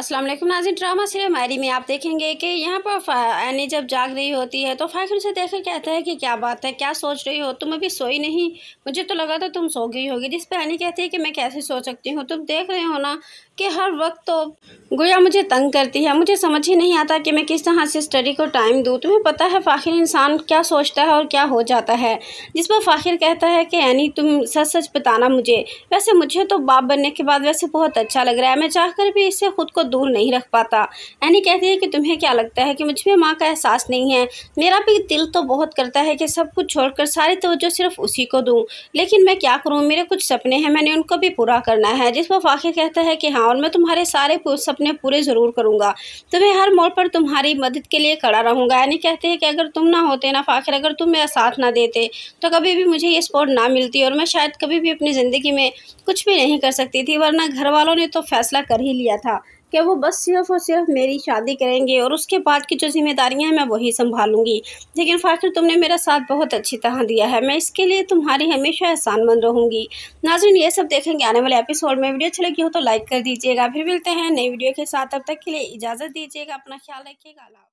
अस्सलाम वालेकुम नाजिन drama serial मायरी में आप देखेंगे कि यहाँ पर एनी जब जाग रही होती है तो फ़ाखिर उसे देखकर कहता है कि क्या बात है क्या सोच रही हो तुम अभी सोई नहीं मुझे तो लगा था तुम सो गई होगी जिस पर एनी कहती है कि मैं कैसे सो सकती हूँ तुम देख रहे हो ना कि हर वक्त तो गोया मुझे तंग करती है मुझे समझ ही नहीं आता कि मैं किस तरह से स्टडी को टाइम दूँ तुम्हें पता है फ़ाखिर इंसान क्या सोचता है और क्या हो जाता है जिस पर फ़ाखिर कहता है कि यानी तुम सच सच बताना मुझे वैसे मुझे तो बाप बनने के बाद वैसे बहुत अच्छा लग रहा है मैं चाहकर भी इससे ख़ुद को दूर नहीं रख पाता यानी कहती है कि तुम्हें क्या लगता है कि मुझ में माँ का एहसास नहीं है मेरा भी दिल तो बहुत करता है कि सब कुछ कर सारी तवज्जो सिर्फ उसी को दूँ लेकिन मैं क्या करूँ मेरे कुछ सपने हैं मैंने उनको भी पूरा करना है जिस पर फ़ाखिर कहता है कि हाँ और मैं तुम्हारे सारे सपने सपने पूरे ज़रूर करूँगा तुम्हें हर मोड़ पर तुम्हारी मदद के लिए खड़ा रहूँगा यानी कहते हैं कि अगर तुम ना होते ना फाखिर अगर तुम मेरा साथ ना देते तो कभी भी मुझे ये सपोर्ट ना मिलती और मैं शायद कभी भी अपनी ज़िंदगी में कुछ भी नहीं कर सकती थी वरना घर वालों ने तो फैसला कर ही लिया था कि वो बस सिर्फ और सिर्फ मेरी शादी करेंगे और उसके बाद की जो जिम्मेदारियां हैं मैं वही संभालूंगी लेकिन फ़ाखिर तुमने मेरा साथ बहुत अच्छी तरह दिया है मैं इसके लिए तुम्हारी हमेशा एहसानमंद रहूँगी नाजरन ये सब देखेंगे आने वाले एपिसोड में वीडियो अच्छी लगी हो तो लाइक कर दीजिएगा फिर मिलते हैं नई वीडियो के साथ अब तक के लिए इजाज़त दीजिएगा अपना ख्याल रखिएगा